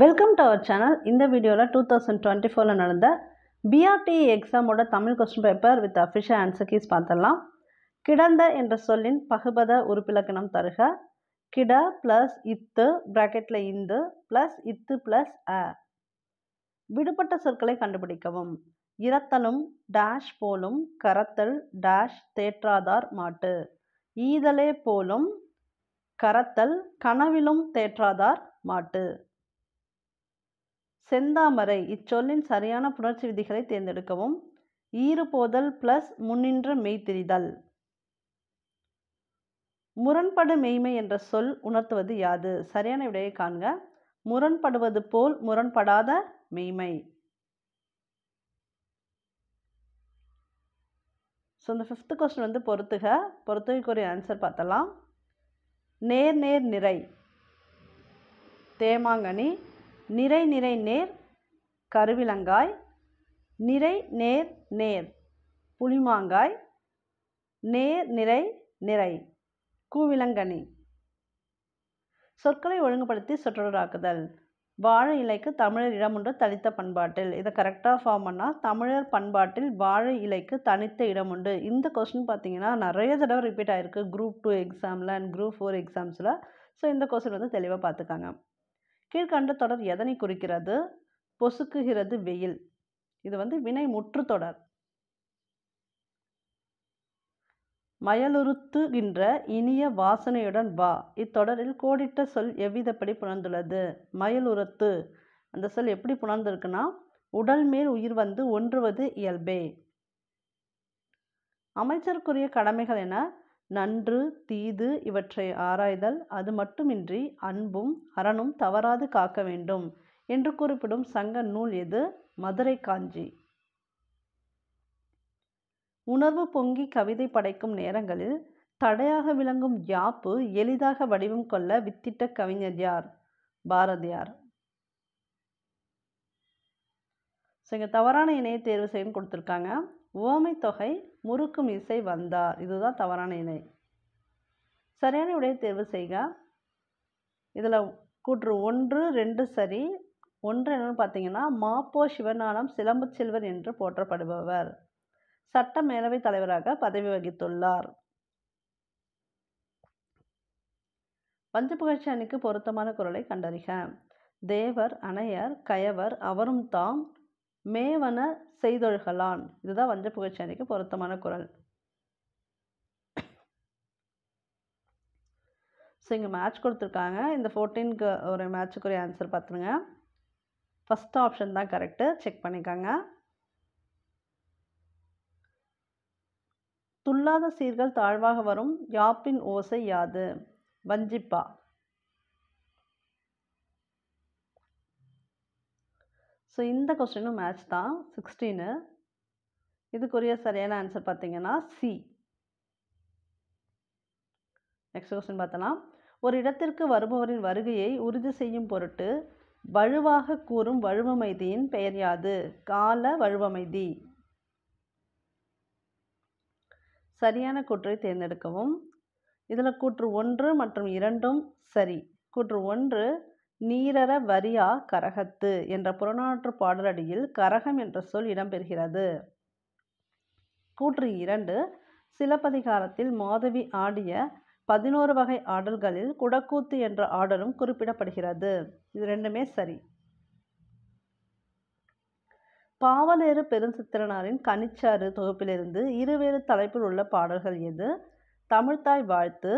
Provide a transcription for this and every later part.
welcome to our channel இந்த வீடியோவில் two thousand twenty ஃபோரில் நடந்த பிஆர்டிஇ எக்ஸாமோட e Tamil question paper with official answer keys பார்த்துடலாம் கிடந்த என்ற சொல்லின் பகுபத உறுப்பிலக்கணம் தருக கிட ப்ளஸ் இத்து ப்ராக்கெட்டில் இந்து ப்ளஸ் இத்து ப்ளஸ் அ விடுபட்ட சொற்களை கண்டுபிடிக்கவும் இரத்தலும் டேஷ் போலும் கரத்தல் டேஷ் தேற்றாதார் மாட்டு ஈதலே போலும் கரத்தல் கனவிலும் தேற்றாதார் மாட்டு செந்தாமரை இச்சொல்லின் சரியான புணர்ச்சி விதிகளை தேர்ந்தெடுக்கவும் ஈறுபோதல் பிளஸ் முன்னின்ற மெய்த்திரிதல் முரண்படு மெய்மை என்ற சொல் உணர்த்துவது யாது சரியான விடையை காண்க முரண்படுவது போல் முரண்படாத மெய்மை ஸோ இந்த ஃபிஃப்த் கொஸ்டின் வந்து பொறுத்துக பொறுத்துகைக்குரிய ஆன்சர் பார்த்தலாம் நேர் நேர் நிறை தேமாங்கனி நிறை நிறை நேர் கருவிலங்காய் நிறை நேர் நேர் புளிமாங்காய் நேர் நிறை நிறை கூவிலங்கனி சொற்களை ஒழுங்குபடுத்தி சொற்றொடராக்குதல் வாழை இலைக்கு தமிழர் இடமுண்டு தனித்த பண்பாட்டில் இதை கரெக்டாக ஃபார்ம் பண்ணால் தமிழர் பண்பாட்டில் வாழை இலைக்கு தனித்த இடமுண்டு இந்த கொஸ்டின் பார்த்தீங்கன்னா நிறைய தடவை ரிப்பீட் ஆகிருக்கு குரூப் டூ எக்ஸாமில் அண்ட் குரூப் ஃபோர் எக்ஸாம்ஸில் ஸோ இந்த கொஸ்டின் வந்து தெளிவாக பார்த்துக்காங்க கீழ்கண்ட தொடர் எதனை குறிக்கிறது பொசுக்குகிறது வெயில் இது வந்து வினை முற்று தொடர் மயலுறுத்துகின்ற இனிய வாசனையுடன் வா இத்தொடரில் கோடிட்ட சொல் எவ்விதப்படி புணர்ந்துள்ளது மயலுறுத்து அந்த சொல் எப்படி புணர்ந்திருக்குன்னா உடல் மேல் உயிர் வந்து ஒன்றுவது இயல்பே அமைச்சருக்குரிய கடமைகள் என நன்று தீது இவற்றை ஆராய்தல் அது மட்டுமின்றி அன்பும் அறனும் தவறாது காக்க வேண்டும் என்று குறிப்பிடும் சங்க நூல் எது மதுரை காஞ்சி உணர்வு பொங்கி கவிதை படைக்கும் நேரங்களில் தடையாக விளங்கும் யாப்பு எளிதாக வடிவம் கொள்ள வித்திட்ட கவிஞர் யார் பாரதியார் ஸோ இங்கே தவறான இணைய தேர்வு செய்யும் கொடுத்துருக்காங்க ஓமை தொகை முறுக்கும் இசை வந்தார் இதுதான் தவறான இணை சரியான உடைய தேர்வு செய்க இதில் கூற்று ஒன்று ரெண்டு சரி ஒன்று என்னென்னு பார்த்தீங்கன்னா மாப்போ சிவநாளம் சிலம்பு செல்வர் என்று போற்றப்படுபவர் சட்ட மேலவை தலைவராக பதவி வகித்துள்ளார் பஞ்ச புகழ்ச்சி அணிக்கு பொருத்தமான குரலை கண்டறிக தேவர் அணையர் கயவர் அவரும் தாம் மேவன செய்தொழுகலான் இதுதான் வஞ்ச புகழ்ச்சேனைக்கு பொருத்தமான குரல் ஸோ இங்கே மேட்ச் கொடுத்துருக்காங்க இந்த ஃபோர்டீனுக்கு ஒரு மேட்சுக்குரிய ஆன்சர் பார்த்துருங்க ஃபஸ்ட் ஆப்ஷன் தான் கரெக்டு செக் பண்ணிக்கோங்க துல்லாத சீர்கள் தாழ்வாக வரும் யாப்பின் ஓசை யாது வஞ்சிப்பா ஸோ இந்த கொஸ்டினும் மேட்ச் தான் சிக்ஸ்டீனு இதுக்குரிய சரியான ஆன்சர் பார்த்தீங்கன்னா சி நெக்ஸ்ட் கொஸ்டின் பார்த்தலாம் ஒரு இடத்திற்கு வருபவரின் வருகையை உறுதி செய்யும் பொருட்டு வலுவாக கூறும் வழுவமைதியின் பெயர் யாது கால வலுவமைதி சரியான கூற்றை தேர்ந்தெடுக்கவும் இதில் கூற்று ஒன்று மற்றும் இரண்டும் சரி கூற்று ஒன்று நீரற வரியா கரகத்து என்ற புறநானூற்று பாடலடியில் கரகம் என்ற சொல் இடம்பெறுகிறது கூற்று இரண்டு சிலப்பதிகாரத்தில் மாதவி ஆடிய பதினோரு வகை ஆடல்களில் குடக்கூத்து என்ற ஆடலும் குறிப்பிடப்படுகிறது இது ரெண்டுமே சரி பாவலேறு பெருஞ்சித்திரனாரின் கனிச்சாறு தொகுப்பிலிருந்து இருவேறு தலைப்பில் உள்ள பாடல்கள் எது தமிழ்தாய் வாழ்த்து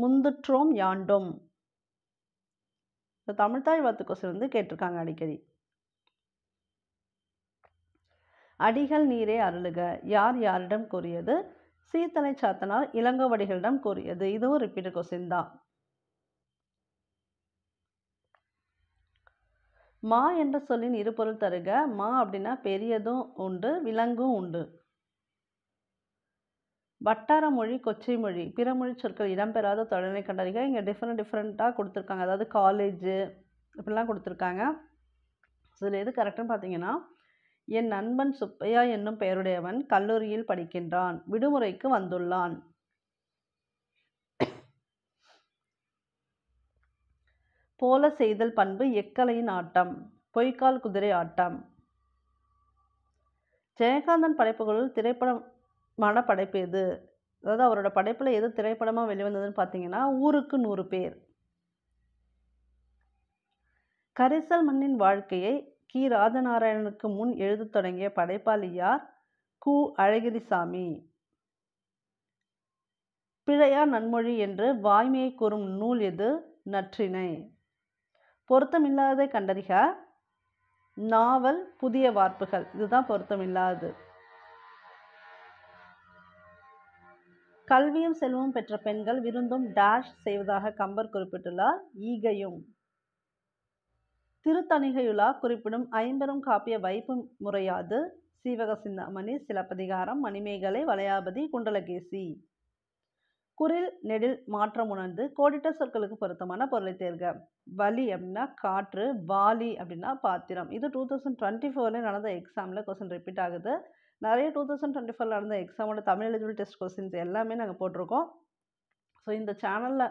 முந்துற்றோம் யாண்டும் ஸோ தமிழ்தாய் வாத்து கொஸ்டின் வந்து கேட்டிருக்காங்க அடிக்கடி அடிகள் நீரே அருளுக யார் யாரிடம் கூறியது சீத்தனை சாத்தனார் இளங்கோவடிகளிடம் கூறியது இதுவும் ரிப்பீட் கொஸ்டின் தான் மா என்ற சொல்லின் இருபொருள் தருக மா அப்படின்னா பெரியதும் உண்டு விலங்கும் உண்டு வட்டார மொழி கொச்சை மொழி பிற மொழி சொற்கள் இடம்பெறாத தொடர்களை கண்டறிக இங்கே டிஃப்ரெண்ட் டிஃப்ரெண்ட்டாக கொடுத்துருக்காங்க அதாவது காலேஜு இப்படிலாம் கொடுத்துருக்காங்க இதில் எது கரெக்டுன்னு பார்த்தீங்கன்னா என் நண்பன் சுப்பையா என்னும் பெயருடையவன் கல்லூரியில் படிக்கின்றான் விடுமுறைக்கு வந்துள்ளான் போல செய்தல் பண்பு எக்கலையின் ஆட்டம் பொய்க்கால் குதிரை ஆட்டம் ஜெயகாந்தன் படைப்புகளுள் திரைப்படம் மனப்படைப்பு படைப்பு எது அதாவது அவரோட படைப்பில் எது திரைப்படமாக வெளிவந்ததுன்னு பார்த்தீங்கன்னா ஊருக்கு நூறு பேர் கரிசல் மண்ணின் வாழ்க்கையை கி ராஜநாராயணனுக்கு முன் எழுதத் தொடங்கிய படைப்பாளி யார் கு அழகிரிசாமி பிழையா நன்மொழி என்று வாய்மையை கூறும் நூல் எது நற்றினை பொருத்தமில்லாததை கண்டறிக நாவல் புதிய வார்ப்புகள் இதுதான் பொருத்தமில்லாதது கல்வியும் செல்வமும் பெற்ற பெண்கள் விருந்தும் டேஷ் செய்வதாக கம்பர் குறிப்பிட்டுள்ளார் ஈகையும் திருத்தணிகையுலா குறிப்பிடும் ஐம்பெரும் காப்பிய வைப்பு முறையாது சீவக சிந்தாமணி சிலப்பதிகாரம் மணிமேகலை வளையாபதி குண்டலகேசி குரில் நெடில் மாற்றம் உணர்ந்து கோடிட்ட சொற்களுக்கு பொருத்தமான பொருளை தேர்க வலி அப்படின்னா காற்று வாலி அப்படின்னா பாத்திரம் இது டூ தௌசண்ட் டுவெண்ட்டி ஃபோரில் நடந்த எக்ஸாமில் கொஸ்டின் ரிப்பீட் ஆகுது நிறைய டூ தௌசண்ட் டுவெண்ட்டி ஃபோரில் நடந்த எக்ஸாமோட தமிழ் எலிஜிபிள் டெஸ்ட் கொஸ்டின்ஸ் எல்லாமே நாங்கள் போட்டிருக்கோம் ஸோ இந்த சேனலில்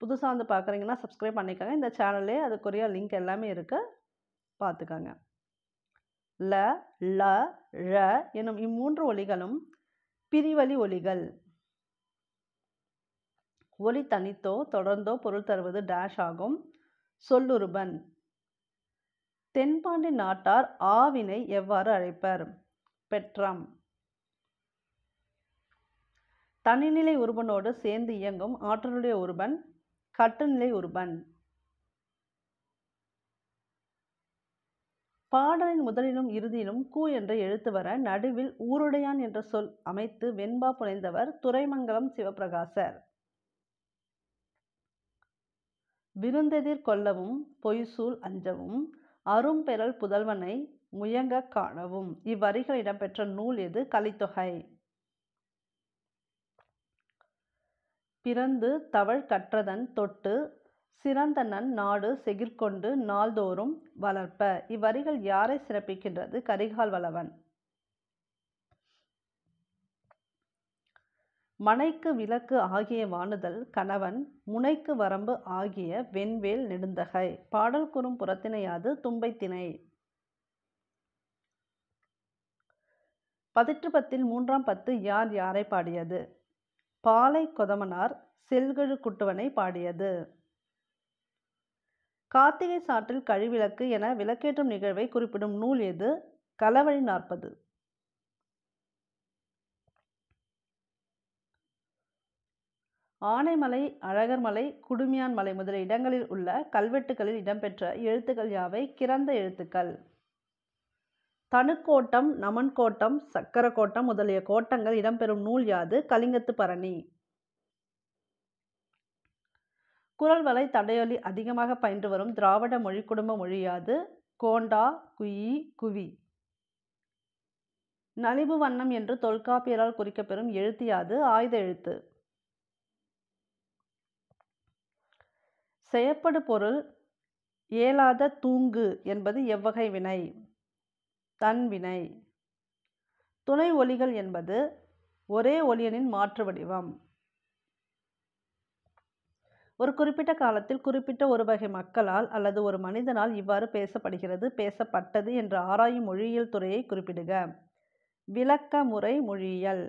புதுசாக வந்து பார்க்குறீங்கன்னா சப்ஸ்கிரைப் பண்ணிக்கோங்க இந்த சேனல்லே அதுக்குரிய லிங்க் எல்லாமே இருக்குது பார்த்துக்கோங்க ல ல ழ எனும் இம்மூன்று ஒலிகளும் பிரிவலி ஒலிகள் ஒலி தனித்தோ தொடர்ந்தோ பொருள் தருவது டேஷ் ஆகும் சொல்லுருபன் தென்பாண்டி நாட்டார் ஆவினை எவ்வாறு அழைப்பர் ஸ்பெக்ட்ரம் தனிநிலை உருபனோடு சேர்ந்து இயங்கும் ஆற்றலுடைய உருபன் கட்டுநிலை உருபன் பாடலின் முதலிலும் இறுதியிலும் கூ என்ற எழுத்து வர நடுவில் ஊருடையான் என்ற சொல் அமைத்து வெண்பா புனைந்தவர் துறைமங்கலம் சிவபிரகாசர் விருந்தெதிர் கொல்லவும் பொய்சூல் அஞ்சவும் அரும்பெறல் புதல்வனை முயங்க காணவும் இவ்வரிகள் இடம்பெற்ற நூல் எது கலித்தொகை பிறந்து தவழ் கற்றதன் தொட்டு சிறந்த நன் நாடு செகிர்கொண்டு நாள்தோறும் வளர்ப்ப இவ்வரிகள் யாரை சிறப்பிக்கின்றது கரிகால் வளவன் மனைக்கு விளக்கு ஆகிய வாணுதல் கணவன் முனைக்கு வரம்பு ஆகிய வெண்வேல் நெடுந்தகை பாடல் கூறும் புறத்தினையாது திணை பதிற்று பத்தில் மூன்றாம் பத்து யார் யாரை பாடியது பாலை கொதமனார் செல்கழு குட்டுவனை பாடியது கார்த்திகை சாற்றில் கழிவிளக்கு என விளக்கேற்றும் நிகழ்வை குறிப்பிடும் நூல் எது கலவழி நாற்பது ஆனைமலை அழகர்மலை குடுமியான் மலை முதலிய இடங்களில் உள்ள கல்வெட்டுகளில் இடம்பெற்ற எழுத்துக்கள் யாவை கிறந்த எழுத்துக்கள் தனுக்கோட்டம் கோட்டம் சக்கர கோட்டம் முதலிய கோட்டங்கள் இடம்பெறும் நூல் யாது கலிங்கத்து பரணி குரல் வலை தடையொலி அதிகமாக பயின்று வரும் திராவிட மொழி குடும்ப மொழியாது கோண்டா குயி குவி நலிவு வண்ணம் என்று தொல்காப்பியரால் குறிக்கப்பெறும் எழுத்து யாது ஆயுத எழுத்து செயற்படு பொருள் இயலாத தூங்கு என்பது எவ்வகை வினை தன்வினை துணை ஒலிகள் என்பது ஒரே ஒலியனின் மாற்று வடிவம் ஒரு குறிப்பிட்ட காலத்தில் குறிப்பிட்ட ஒரு வகை மக்களால் அல்லது ஒரு மனிதனால் இவ்வாறு பேசப்படுகிறது பேசப்பட்டது என்று ஆராயும் மொழியியல் துறையை குறிப்பிடுக விளக்க முறை மொழியியல்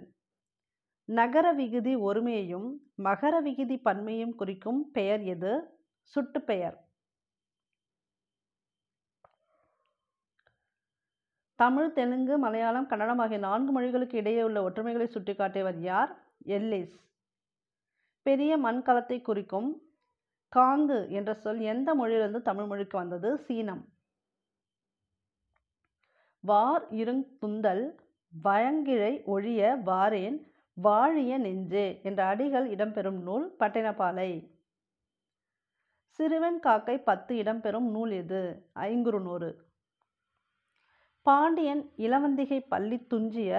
நகர விகுதி ஒருமையையும் மகர விகுதி பன்மையும் குறிக்கும் பெயர் எது சுட்டுப்பெயர் தமிழ் தெலுங்கு மலையாளம் கன்னடம் ஆகிய நான்கு மொழிகளுக்கு இடையே உள்ள ஒற்றுமைகளை சுட்டிக்காட்டியவர் யார் எல்லிஸ் பெரிய மண் குறிக்கும் காந்து என்ற சொல் எந்த மொழியிலிருந்து தமிழ் மொழிக்கு வந்தது சீனம் வார் இருங் துந்தல் வயங்கிழை ஒழிய வாரேன் வாழிய நெஞ்சே என்ற அடிகள் இடம்பெறும் நூல் பட்டினப்பாலை சிறுவன் காக்கை பத்து இடம்பெறும் நூல் எது ஐங்குறுநூறு பாண்டியன் இளவந்திகை பள்ளி துஞ்சிய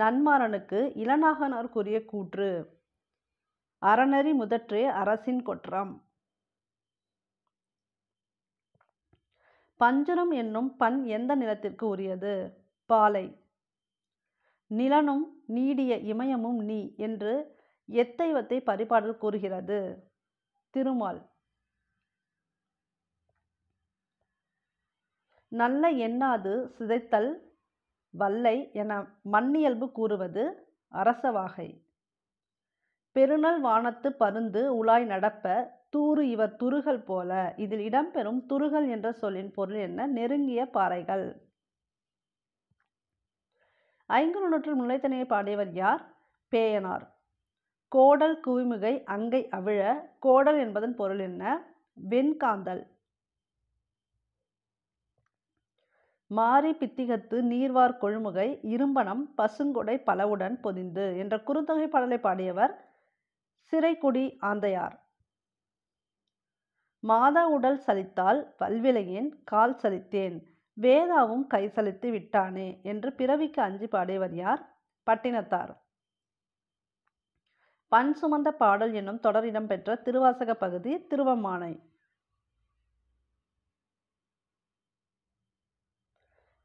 நன்மாறனுக்கு இளநாகனார் கூறிய கூற்று அறநெறி முதற்றே அரசின் கொற்றம் பஞ்சரம் என்னும் பண் எந்த நிலத்திற்கு உரியது பாலை நிலனும் நீடிய இமயமும் நீ என்று எத்தைவத்தை பரிபாடல் கூறுகிறது திருமால் நல்ல எண்ணாது சிதைத்தல் வல்லை என மண்ணியல்பு கூறுவது அரசவாகை பெருநல் வானத்து பருந்து உலாய் நடப்ப தூறு இவர் துருகள் போல இதில் இடம்பெறும் துருகள் என்ற சொல்லின் பொருள் என்ன நெருங்கிய பாறைகள் ஐங்குநூற்றில் முல்லைத்தனையை பாடியவர் யார் பேயனார் கோடல் குவிமுகை அங்கை அவிழ கோடல் என்பதன் பொருள் என்ன வெண்காந்தல் மாரி பித்திகத்து நீர்வார் கொழுமுகை இரும்பணம் பசுங்கொடை பலவுடன் பொதிந்து என்ற குறுந்தொகை பாடலை பாடியவர் சிறைக்குடி ஆந்தையார் மாதா உடல் சலித்தால் பல்விலையேன் கால் சலித்தேன் வேதாவும் கை சலித்து விட்டானே என்று பிறவிக்கு அஞ்சு பாடியவர் யார் பட்டினத்தார் பண் சுமந்த பாடல் என்னும் தொடர் இடம்பெற்ற திருவாசக பகுதி திருவம்மானை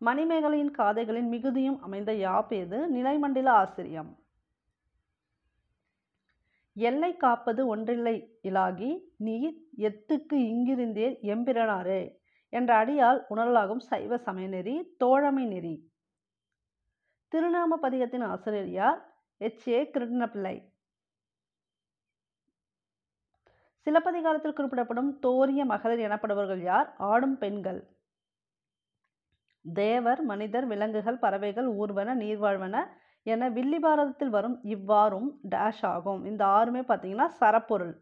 மணிமேகலையின் காதைகளின் மிகுதியும் அமைந்த யாப்பேது நிலைமண்டில ஆசிரியம் எல்லை காப்பது ஒன்றில்லை இலாகி நீ எத்துக்கு இங்கிருந்தேர் எம்பிரனாரே என்ற அடியால் உணரலாகும் சைவ சமய நெறி தோழமை நெறி திருநாம பதிகத்தின் ஆசிரியர் எச் ஏ கிருஷ்ணபிள்ளை சிலப்பதிகாரத்தில் குறிப்பிடப்படும் தோரிய மகளிர் எனப்படுபவர்கள் யார் ஆடும் பெண்கள் தேவர் மனிதர் விலங்குகள் பறவைகள் ஊர்வன நீர்வாழ்வன என வில்லி பாரதத்தில் வரும் இவ்வாறும் டேஷ் ஆகும் இந்த ஆறுமே பார்த்தீங்கன்னா சரப்பொருள்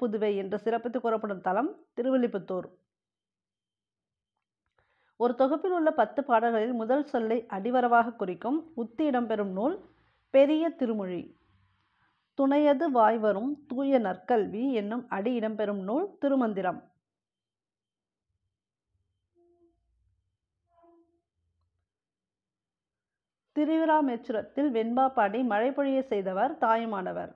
புதுவை என்று சிறப்பித்து கூறப்படும் தலம் திருவில்லிபுத்தூர் ஒரு தொகுப்பில் உள்ள பத்து பாடல்களில் முதல் சொல்லை அடிவரவாக குறிக்கும் உத்தி இடம்பெறும் நூல் பெரிய திருமொழி துணையது வாய்வரும் தூய நற்கல்வி என்னும் அடி இடம்பெறும் நூல் திருமந்திரம் திருவிராமேச்சுரத்தில் வெண்பா பாடி மழை பொழிய செய்தவர் தாயுமானவர்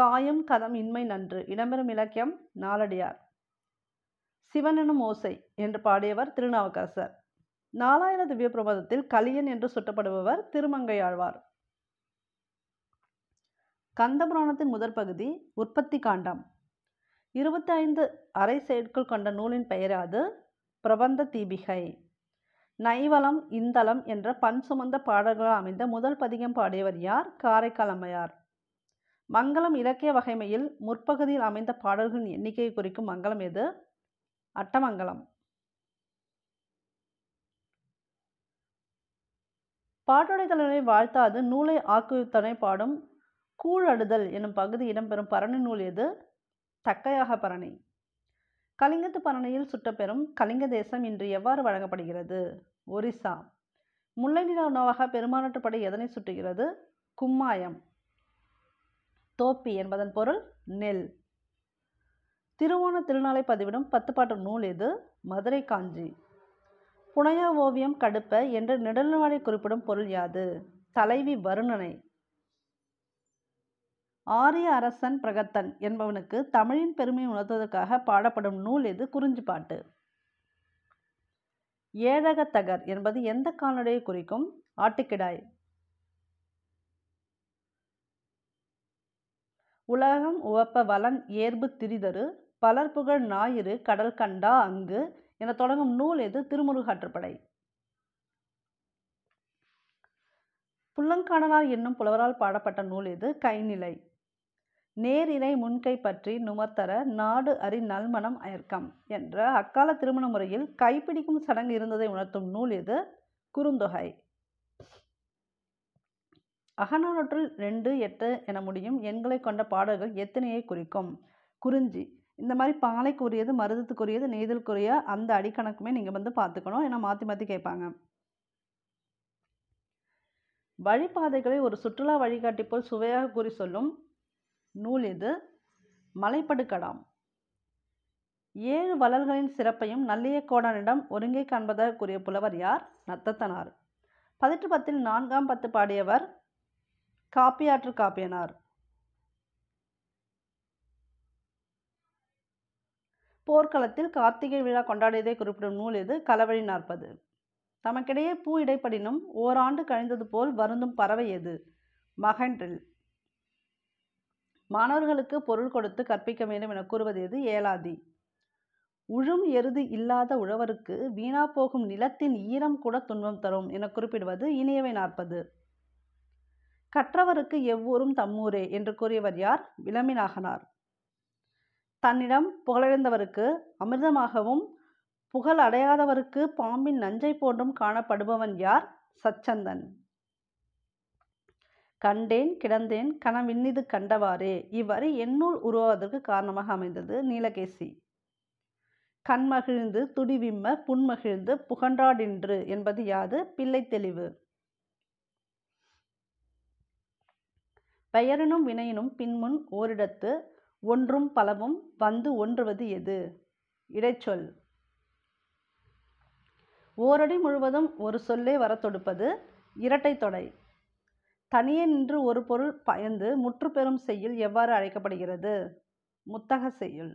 காயம் கதம் இன்மை நன்று இடம்பெறும் இலக்கியம் நாலடியார் சிவனெனும் ஓசை என்று பாடியவர் திருநாவுக்கரசர் நாலாயிர திவ்ய பிரபதத்தில் கலியன் என்று சுட்டப்படுபவர் திருமங்கையாழ்வார் கந்தபுராணத்தின் முதற் பகுதி உற்பத்தி காண்டம் இருபத்தி ஐந்து அரை செயற்குள் கொண்ட நூலின் பெயராது பிரபந்த தீபிகை நைவலம் இந்தலம் என்ற பண் சுமந்த பாடல்களால் அமைந்த முதல் பதிகம் பாடியவர் யார் காரைக்கால் அம்மையார் மங்களம் இலக்கிய வகைமையில் முற்பகுதியில் அமைந்த பாடல்களின் எண்ணிக்கையை குறிக்கும் மங்களம் எது அட்டமங்கலம் பாட்டுடை தலைவரை வாழ்த்தாது நூலை ஆக்குவித்தனை பாடும் கூழடுதல் எனும் பகுதி இடம்பெறும் பரணி நூல் எது தக்கையாக பரணி கலிங்கத்து பரணியில் சுட்டப்பெறும் கலிங்க தேசம் இன்று எவ்வாறு வழங்கப்படுகிறது ஒரிசா முல்லை நில உணவாக பெருமாநாட்டுப்படை எதனை சுட்டுகிறது கும்மாயம் தோப்பி என்பதன் பொருள் நெல் திருவோண திருநாளை பதிவிடும் பத்துப்பாட்டு நூல் எது மதுரை காஞ்சி புனைய ஓவியம் கடுப்ப என்று நிடல்வாடை குறிப்பிடும் பொருள் யாது தலைவி வருணனை ஆரிய அரசன் பிரகத்தன் என்பவனுக்கு தமிழின் பெருமையை உணர்த்துவதற்காக பாடப்படும் நூல் எது குறிஞ்சி பாட்டு ஏழகத்தகர் என்பது எந்த கால்நடையை குறிக்கும் ஆட்டுக்கிடாய் உலகம் உவப்ப வலன் ஏர்பு திரிதரு பலர் புகழ் ஞாயிறு கடல் கண்டா அங்கு என தொடங்கும் நூல் எது திருமுருகாற்றுப்படை புல்லங்கானனார் என்னும் புலவரால் பாடப்பட்ட நூல் எது கைநிலை நேரினை முன்கை பற்றி நுமத்தர நாடு அறி நல்மணம் அயர்க்கம் என்ற அக்கால திருமண முறையில் கைப்பிடிக்கும் சடங்கு இருந்ததை உணர்த்தும் நூல் இது குறுந்தொகை அகநானூற்றில் ரெண்டு எட்டு என முடியும் எண்களை கொண்ட பாடல்கள் எத்தனையை குறிக்கும் குறிஞ்சி இந்த மாதிரி பாலைக்குரியது மருதத்துக்குரியது நெய்தலுக்குரிய அந்த அடிக்கணக்குமே நீங்கள் வந்து பார்த்துக்கணும் ஏன்னா மாற்றி மாற்றி கேட்பாங்க வழிபாதைகளை ஒரு சுற்றுலா வழிகாட்டி போல் சுவையாக கூறி சொல்லும் நூல் இது மலைப்படுக்கடாம் ஏழு வளர்களின் சிறப்பையும் நல்லிய கோடனிடம் ஒருங்கே காண்பதற்குரிய புலவர் யார் நத்தத்தனார் பதிட்டு பத்தில் நான்காம் பத்து பாடியவர் காப்பியாற்று காப்பியனார் போர்க்களத்தில் கார்த்திகை விழா கொண்டாடியதை குறிப்பிடும் நூல் இது களவழி நாற்பது தமக்கிடையே பூ இடைப்படினும் ஓராண்டு கழிந்தது போல் வருந்தும் பறவை எது மகன்றில் மாணவர்களுக்கு பொருள் கொடுத்து கற்பிக்க வேண்டும் என கூறுவது எது ஏலாதி உழும் எருது இல்லாத உழவருக்கு வீணா போகும் நிலத்தின் ஈரம் கூட துன்பம் தரும் என குறிப்பிடுவது இனியவை நாற்பது கற்றவருக்கு எவ்வூரும் தம்மூரே என்று கூறியவர் யார் விளம்பினாகனார் தன்னிடம் புகழடைந்தவருக்கு அமிர்தமாகவும் புகழ் அடையாதவருக்கு பாம்பின் நஞ்சை போன்றும் காணப்படுபவன் யார் சச்சந்தன் கண்டேன் கிடந்தேன் கனவின்னிது கண்டவாறே இவ்வரி என்னுள் உருவாவதற்கு காரணமாக அமைந்தது நீலகேசி கண்மகிழ்ந்து துடிவிம்ம புன்மகிழ்ந்து புகன்றாடின்று என்பது யாது பிள்ளை தெளிவு பெயரினும் வினையினும் பின்முன் ஓரிடத்து ஒன்றும் பலவும் வந்து ஒன்றுவது எது இடைச்சொல் ஓரடி முழுவதும் ஒரு சொல்லே வர தொடுப்பது இரட்டை தொடை தனியே நின்று ஒரு பொருள் பயந்து முற்றுப்பெறும் செய்யுள் எவ்வாறு அழைக்கப்படுகிறது முத்தக செய்யுள்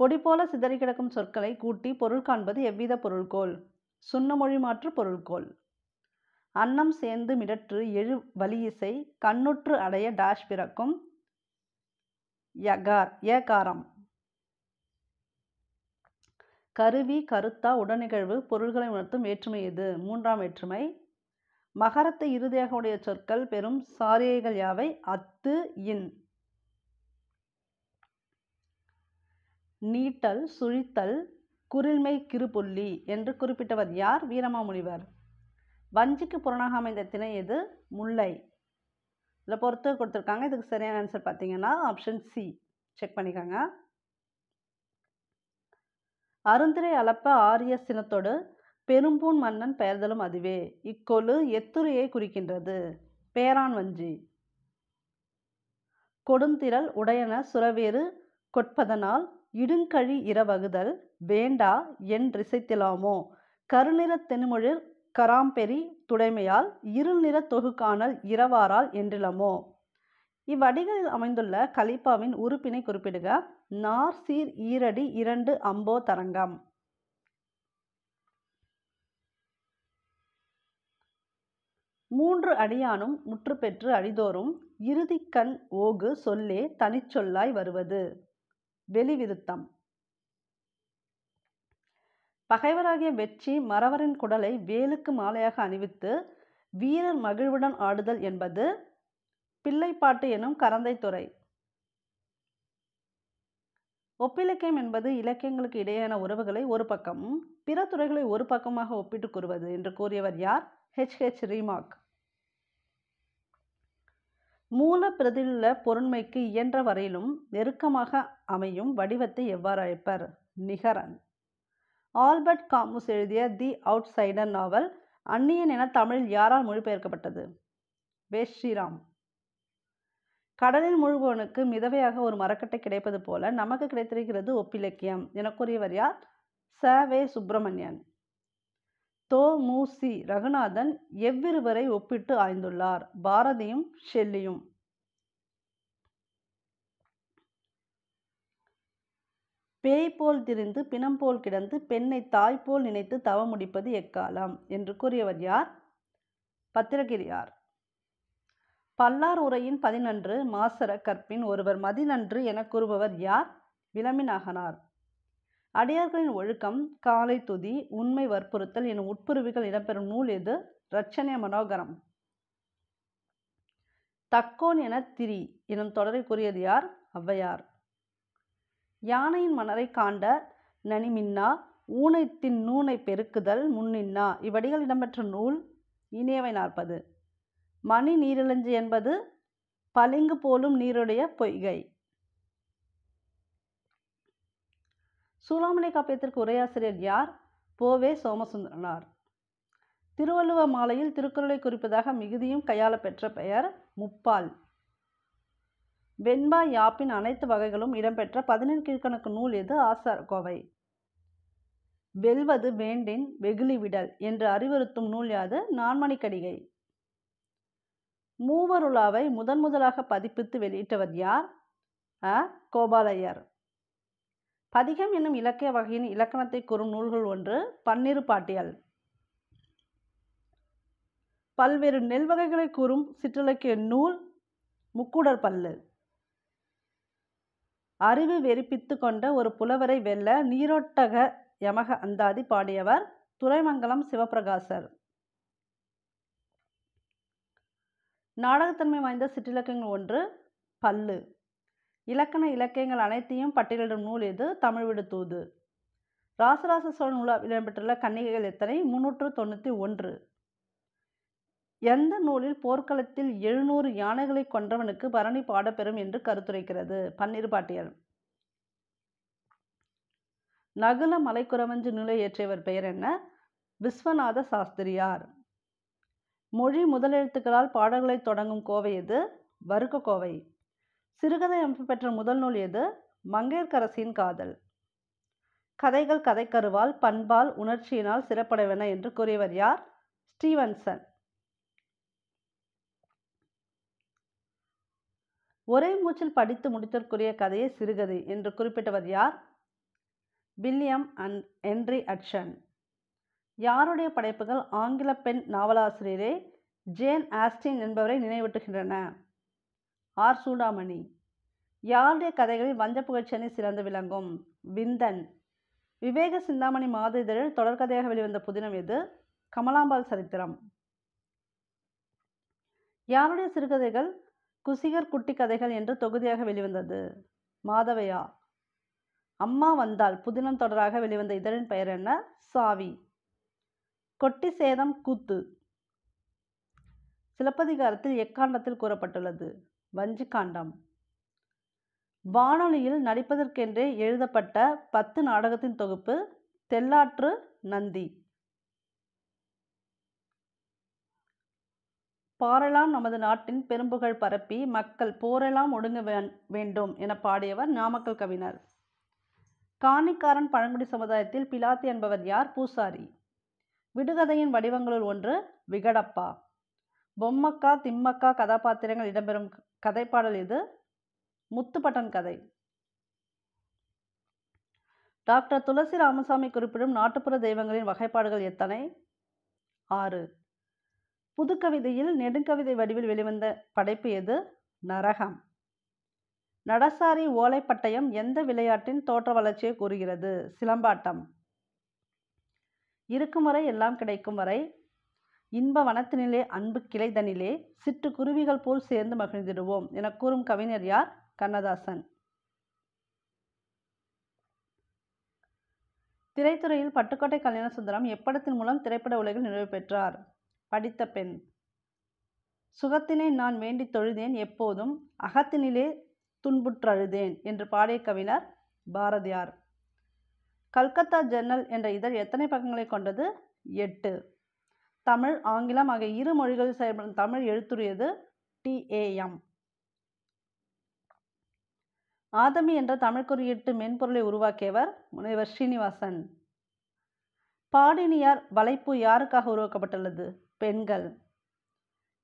பொடி போல சிதறி கிடக்கும் சொற்களை கூட்டி பொருள் காண்பது எவ்வித பொருள்கோள் சுண்ணமொழி மாற்று பொருள்கோள் அன்னம் சேர்ந்து மிடற்று எழு வலியிசை கண்ணுற்று அடைய டாஷ் பிறக்கும் யகார் ஏகாரம் கருவி கருத்தா உடனிகழ்வு பொருள்களை உணர்த்தும் வேற்றுமை இது மூன்றாம் வேற்றுமை மகரத்தை இறுதியாக உடைய சொற்கள் பெறும் சாரியைகள் யாவை அத்து இன் நீட்டல் சுழித்தல் குரில்மை கிருபுள்ளி என்று குறிப்பிட்டவர் யார் வீரமாமுனிவர் வஞ்சிக்கு புறனாக அமைந்த திணை எது முல்லை இதில் பொறுத்து கொடுத்துருக்காங்க இதுக்கு சரியான ஆன்சர் பார்த்தீங்கன்னா ஆப்ஷன் சி செக் பண்ணிக்கோங்க அருந்திரை அளப்ப ஆரிய சினத்தோடு பெரும்பூன் மன்னன் பெயர்தலும் அதுவே இக்கொழு எத்துறையை குறிக்கின்றது பேரான் வஞ்சி கொடுந்திரல் உடையன சுரவேறு கொட்பதனால் இடுங்கழி இரவகுதல் வேண்டா என் ரிசைத்திலாமோ கருநிற தென்மொழிர் கராம்பெரி துடைமையால் இருள் நிற தொகுக்கானல் இரவாரால் என்றிலமோ இவ்வடிகளில் அமைந்துள்ள கலிப்பாவின் உறுப்பினை குறிப்பிடுக நார் சீர் ஈரடி இரண்டு அம்போ தரங்கம் மூன்று அடியானும் முற்றுப்பெற்று அடிதோறும் இறுதிக்கண் ஓகு சொல்லே தனிச்சொல்லாய் வருவது வெளிவிருத்தம் பகைவராகிய வெற்றி மறவரின் குடலை வேலுக்கு மாலையாக அணிவித்து வீரர் மகிழ்வுடன் ஆடுதல் என்பது பிள்ளைப்பாட்டு எனும் கரந்தைத்துறை ஒப்பிலக்கியம் என்பது இலக்கியங்களுக்கு இடையேயான உறவுகளை ஒரு பக்கமும் பிற துறைகளை ஒரு பக்கமாக ஒப்பிட்டு கூறுவது என்று கூறியவர் யார் ஹெச் ஹெச் ரீமார்க் மூல பிரதில பொருண்மைக்கு இயன்ற வரையிலும் நெருக்கமாக அமையும் வடிவத்தை எவ்வாறு அழைப்பர் நிகரன் ஆல்பர்ட் காமுஸ் எழுதிய தி அவுட்சைடர் நாவல் அந்நியன் என தமிழில் யாரால் மொழிபெயர்க்கப்பட்டது வே ஸ்ரீராம் கடலில் முழுபவனுக்கு மிதவையாக ஒரு மரக்கட்டை கிடைப்பது போல நமக்கு கிடைத்திருக்கிறது ஒப்பிலக்கியம் என கூறியவர் யார் ச வே சுப்பிரமணியன் தோ மூசி சி ரகுநாதன் எவ்விருவரை ஒப்பிட்டு ஆய்ந்துள்ளார் பாரதியும் ஷெல்லியும் பேய் போல் திரிந்து பிணம் போல் கிடந்து பெண்ணை தாய் போல் நினைத்து தவ முடிப்பது எக்காலம் என்று கூறியவர் யார் பத்திரகிரியார் பல்லார் உரையின் பதினன்று மாசர கற்பின் ஒருவர் மதினன்று என கூறுபவர் யார் விளம்பினாகனார் அடியார்களின் ஒழுக்கம் காலை துதி உண்மை வற்புறுத்தல் என உட்புருவிகள் இடம்பெறும் நூல் எது ரச்சனைய மனோகரம் தக்கோன் என திரி எனும் தொடரை கூறியது யார் ஔவையார் யானையின் மணரை காண்ட நனிமின்னா ஊனைத்தின் நூனை பெருக்குதல் முன்னின்னா இவ்வடிகள் இடம்பெற்ற நூல் இனியவை நாற்பது மணி நீரிழஞ்சி என்பது பளிங்கு போலும் நீருடைய பொய்கை சூளாமணி காப்பியத்திற்கு உரையாசிரியர் யார் போவே சோமசுந்தரனார் திருவள்ளுவ மாலையில் திருக்குறளை குறிப்பதாக மிகுதியும் கையாள பெற்ற பெயர் முப்பால் வெண்பா யாப்பின் அனைத்து வகைகளும் இடம்பெற்ற பதினெண் கீழ்கணக்கு நூல் எது ஆசார் கோவை வெல்வது வேண்டின் வெகுளிவிடல் என்று அறிவுறுத்தும் நூல் யாது நான்மணிக்கடிகை மூவருளாவை முதன் முதலாக பதிப்பித்து வெளியிட்டவர் யார் அ கோபாலையர் பதிகம் என்னும் இலக்கிய வகையின் இலக்கணத்தை கூறும் நூல்கள் ஒன்று பன்னிரு பாட்டியல் பல்வேறு நெல் வகைகளை கூறும் சிற்றிலக்கிய நூல் முக்குடர் பல்லு அறிவு வெறிப்பித்து கொண்ட ஒரு புலவரை வெல்ல நீரோட்டக யமக அந்தாதி பாடியவர் துறைமங்கலம் சிவபிரகாசர் நாடகத்தன்மை வாய்ந்த சிற்றிலக்கியங்கள் ஒன்று பல்லு இலக்கண இலக்கியங்கள் அனைத்தையும் பட்டியலிடும் நூல் எது தமிழ் விடுத்தூது ராசராச சோழன் நூலாக இடம்பெற்றுள்ள கன்னிகைகள் எத்தனை முன்னூற்று தொண்ணூற்றி ஒன்று எந்த நூலில் போர்க்களத்தில் எழுநூறு யானைகளை கொன்றவனுக்கு பரணி பாடப்பெறும் என்று கருத்துரைக்கிறது பன்னீர் பாட்டியல் நகுல மலைக்குறவஞ்சு நூலை இயற்றியவர் பெயர் என்ன விஸ்வநாத சாஸ்திரியார் மொழி முதலெழுத்துக்களால் பாடல்களை தொடங்கும் கோவை எது வறுக்க கோவை சிறுகதை அமைப்பு பெற்ற முதல் நூல் எது மங்கையர்கரசியின் காதல் கதைகள் கதைக்கருவால் பண்பால் உணர்ச்சியினால் சிறப்படைவன என்று கூறியவர் யார் ஸ்டீவன்சன் ஒரே மூச்சில் படித்து முடித்தற்குரிய கதையை சிறுகதை என்று குறிப்பிட்டவர் யார் வில்லியம் அண்ட் ஹென்றி அட்ஷன் யாருடைய படைப்புகள் ஆங்கில பெண் நாவலாசிரியரை ஜேன் ஆஸ்டின் என்பவரை நினைவூட்டுகின்றன ஆர் சூடாமணி யாருடைய கதைகளில் வஞ்ச புகழ்ச்சியனை சிறந்து விளங்கும் விந்தன் விவேக சிந்தாமணி மாத இதழில் தொடர்கதையாக வெளிவந்த புதினம் எது கமலாம்பாள் சரித்திரம் யாருடைய சிறுகதைகள் குசிகர் குட்டி கதைகள் என்று தொகுதியாக வெளிவந்தது மாதவையா அம்மா வந்தால் புதினம் தொடராக வெளிவந்த இதழின் பெயர் என்ன சாவி கொட்டி சேதம் கூத்து சிலப்பதிகாரத்தில் எக்காண்டத்தில் கூறப்பட்டுள்ளது வஞ்சி காண்டம் வானொலியில் நடிப்பதற்கென்றே எழுதப்பட்ட பத்து நாடகத்தின் தொகுப்பு தெல்லாற்று நந்தி பாரெல்லாம் நமது நாட்டின் பெரும்புகழ் பரப்பி மக்கள் போரெல்லாம் ஒடுங்க வேண்டும் என பாடியவர் நாமக்கல் கவிஞர் காணிக்காரன் பழங்குடி சமுதாயத்தில் பிலாத்தி என்பவர் யார் பூசாரி விடுகதையின் வடிவங்களுள் ஒன்று விகடப்பா பொம்மக்கா திம்மக்கா கதாபாத்திரங்கள் இடம்பெறும் கதைப்பாடல் இது முத்துப்பட்டன் கதை டாக்டர் துளசி ராமசாமி குறிப்பிடும் நாட்டுப்புற தெய்வங்களின் வகைப்பாடுகள் எத்தனை ஆறு புதுக்கவிதையில் நெடுங்கவிதை வடிவில் வெளிவந்த படைப்பு எது நரகம் நடசாரி ஓலைப்பட்டயம் எந்த விளையாட்டின் தோற்ற வளர்ச்சியை கூறுகிறது சிலம்பாட்டம் இருக்கும் வரை எல்லாம் கிடைக்கும் வரை இன்ப வனத்தினிலே அன்பு கிளைதனிலே சிற்று குருவிகள் போல் சேர்ந்து மகிழ்ந்திடுவோம் என கூறும் கவிஞர் யார் கண்ணதாசன் திரைத்துறையில் பட்டுக்கோட்டை கல்யாண சுந்தரம் எப்படத்தின் மூலம் திரைப்பட உலகில் நிறைவு பெற்றார் படித்த பெண் சுகத்தினை நான் வேண்டி தொழுதேன் எப்போதும் அகத்தினிலே துன்புற்றழுதேன் என்று பாடிய கவிஞர் பாரதியார் கல்கத்தா ஜெர்னல் என்ற இதழ் எத்தனை பக்கங்களை கொண்டது எட்டு தமிழ் ஆங்கிலம் ஆகிய இரு மொழிகளில் செயல்படும் தமிழ் எழுத்துரியது டிஏஎம் ஆதமி என்ற தமிழ் குறியீட்டு மென்பொருளை உருவாக்கியவர் முனைவர் ஸ்ரீனிவாசன் பாடினியார் வலைப்பு யாருக்காக உருவாக்கப்பட்டுள்ளது பெண்கள்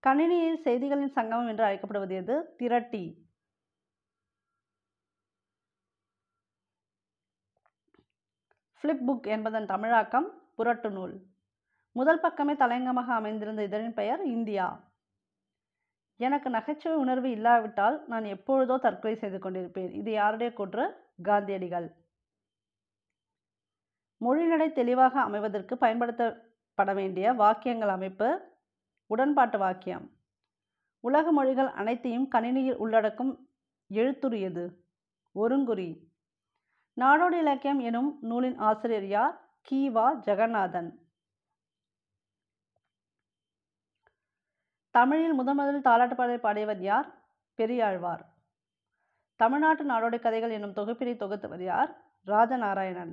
கணினியில் செய்திகளின் சங்கமம் என்று அழைக்கப்படுவது எது திரட்டி ஃப்ளிப் புக் என்பதன் தமிழாக்கம் புரட்டு நூல் முதல் பக்கமே தலையங்கமாக அமைந்திருந்த இதழின் பெயர் இந்தியா எனக்கு நகைச்சுவை உணர்வு இல்லாவிட்டால் நான் எப்பொழுதோ தற்கொலை செய்து கொண்டிருப்பேன் இது யாருடைய கூற்று காந்தியடிகள் மொழிநடை தெளிவாக அமைவதற்கு பயன்படுத்தப்பட வேண்டிய வாக்கியங்கள் அமைப்பு உடன்பாட்டு வாக்கியம் உலக மொழிகள் அனைத்தையும் கணினியில் உள்ளடக்கும் எழுத்துரியது ஒருங்குறி நாடோடி இலக்கியம் எனும் நூலின் ஆசிரியர் யார் கீவா ஜெகநாதன் தமிழில் முதன் முதலில் தாலாட்டுப்பாடலை பாடியவர் யார் பெரியாழ்வார் தமிழ்நாட்டு நாடோடி கதைகள் எனும் தொகுப்பினை தொகுத்தவர் யார் ராஜநாராயணன்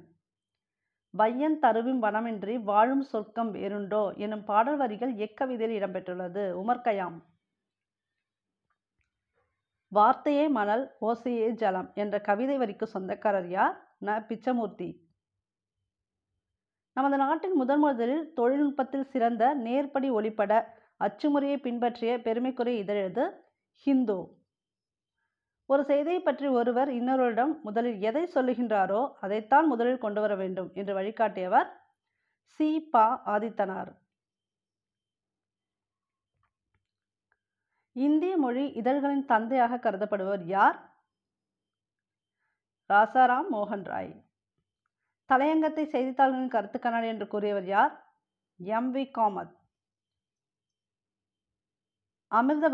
வையன் தருவின் வனமின்றி வாழும் சொர்க்கம் வேறுண்டோ எனும் பாடல் வரிகள் இயக்கவிதையில் இடம்பெற்றுள்ளது உமர்கயாம் கயாம் வார்த்தையே மணல் ஓசையே ஜலம் என்ற கவிதை வரிக்கு சொந்தக்காரர் யார் ந பிச்சமூர்த்தி நமது நாட்டின் முதன் முதலில் தொழில்நுட்பத்தில் சிறந்த நேர்படி ஒளிப்பட அச்சுமுறையை பின்பற்றிய பெருமைக்குரிய இதழது ஹிந்து ஒரு செய்தியை பற்றி ஒருவர் இன்னொருடம் முதலில் எதை சொல்லுகின்றாரோ அதைத்தான் முதலில் கொண்டு வர வேண்டும் என்று வழிகாட்டியவர் சி பா ஆதித்தனார் இந்திய மொழி இதழ்களின் தந்தையாக கருதப்படுவர் யார் ராசாராம் மோகன் ராய் தலையங்கத்தை செய்தித்தாள்களின் கருத்து கண்ணாடி என்று கூறியவர் யார் எம் வி காமத்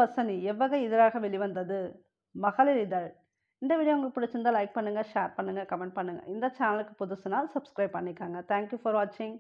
வசனி எவ்வகை இதழாக வெளிவந்தது மகளிர் இதழ் இந்த வீடியோ உங்களுக்கு பிடிச்சிருந்தால் லைக் பண்ணுங்கள் ஷேர் பண்ணுங்கள் கமெண்ட் பண்ணுங்கள் இந்த சேனலுக்கு புதுசுனால் சப்ஸ்கிரைப் பண்ணிக்கோங்க தேங்க்யூ ஃபார் வாட்சிங்